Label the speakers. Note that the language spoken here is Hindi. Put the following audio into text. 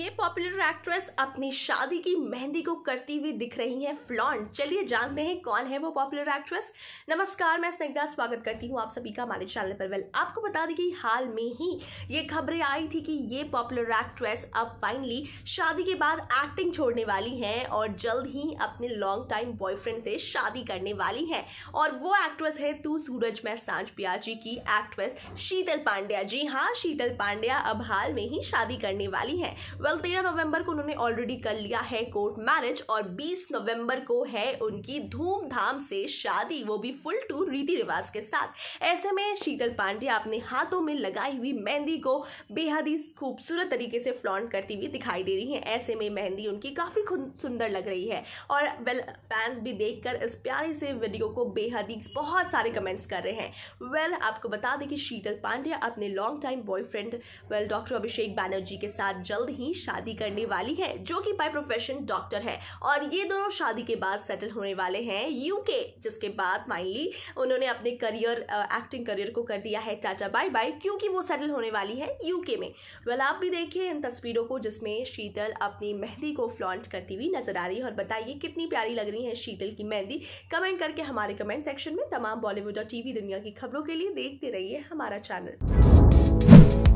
Speaker 1: ये पॉपुलर एक्ट्रेस अपनी शादी की मेहंदी को करती हुई दिख रही हैं फ्लॉन्ट चलिए जानते हैं कौन है वो पॉपुलर एक्ट्रेस नमस्कार मैं स्निग्धा स्वागत करती हूँ आप सभी का हमारे चैनल पर वेल आपको बता दें कि हाल में ही ये खबरें आई थी कि ये पॉपुलर एक्ट्रेस अब फाइनली शादी के बाद एक्टिंग छोड़ने वाली हैं और जल्द ही अपने लॉन्ग टाइम बॉयफ्रेंड से शादी करने वाली हैं और वो एक्ट्रेस है तू सूरज में सांझ पिया जी की एक्ट्रेस शीतल पांड्या जी हाँ शीतल पांड्या अब हाल में ही शादी करने वाली हैं वेल तेरह नवंबर को उन्होंने ऑलरेडी कर लिया है कोर्ट मैरिज और 20 नवंबर को है उनकी धूमधाम से शादी वो भी फुल टू रीति रिवाज के साथ ऐसे में शीतल पांडे अपने हाथों में लगाई हुई मेहंदी को बेहद ही खूबसूरत तरीके से फ्लॉन्ट करती हुई दिखाई दे रही है ऐसे में मेहंदी उनकी काफ़ी सुंदर लग रही है और वेल फैंस भी देखकर इस प्यारे से वीडियो को बेहद ही बहुत सारे कमेंट्स कर रहे हैं वेल आपको बता दें कि शीतल पांड्या अपने long time boyfriend well doctor Abhishek Banerjee के साथ जल्द ही शादी करने वाली है जो कि बाय प्रोफेशन डॉक्टर है और ये दोनों शादी के बाद सेटल होने वाले हैं यूके जिसके बाद माइनली उन्होंने अपने करियर एक्टिंग करियर को कर दिया है टाटा बाय बाय क्योंकि वो सेटल होने वाली है यूके में वेल आप भी देखिए इन तस्वीरों को जिसमें शीतल अपनी मेहंदी को फ्लॉन्ट करती हुई नजर आ रही है और बताइए कितनी प्यारी लग रही है शीतल की मेहंदी कमेंट करके हमारे कमेंट सेक्शन में तमाम बॉलीवुड और टीवी दुनिया की खबरों के लिए देखते रहिए हमारा चैनल